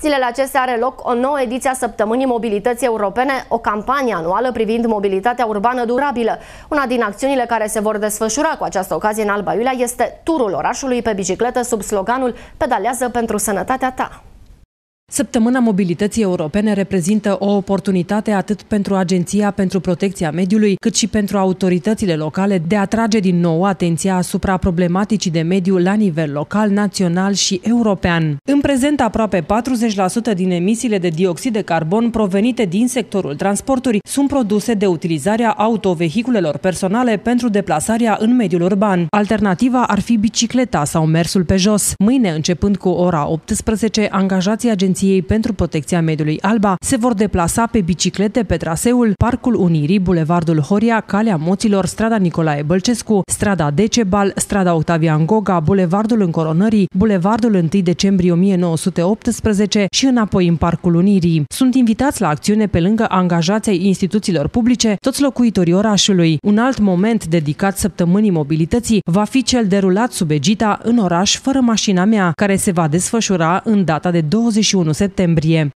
Zilele acestea are loc o nouă ediție a Săptămânii Mobilității Europene, o campanie anuală privind mobilitatea urbană durabilă. Una din acțiunile care se vor desfășura cu această ocazie în Alba Iulia este turul orașului pe bicicletă sub sloganul Pedalează pentru sănătatea ta. Săptămâna mobilității europene reprezintă o oportunitate atât pentru Agenția pentru Protecția Mediului, cât și pentru autoritățile locale de a atrage din nou atenția asupra problematicii de mediu la nivel local, național și european. În prezent, aproape 40% din emisiile de dioxid de carbon provenite din sectorul transporturi sunt produse de utilizarea autovehiculelor personale pentru deplasarea în mediul urban. Alternativa ar fi bicicleta sau mersul pe jos. Mâine, începând cu ora 18, angajații agenției Agenției pentru Protecția Mediului Alba se vor deplasa pe biciclete pe traseul Parcul Unirii, Bulevardul Horia, Calea Moților, Strada Nicolae Bălcescu, Strada Decebal, Strada Octavian Goga, Bulevardul Încoronării, Bulevardul 1 decembrie 1918 și înapoi în Parcul Unirii. Sunt invitați la acțiune pe lângă angajații instituțiilor publice, toți locuitorii orașului. Un alt moment dedicat săptămânii mobilității va fi cel derulat sub egita în oraș fără mașina mea, care se va desfășura în data de 21 31 septembrie.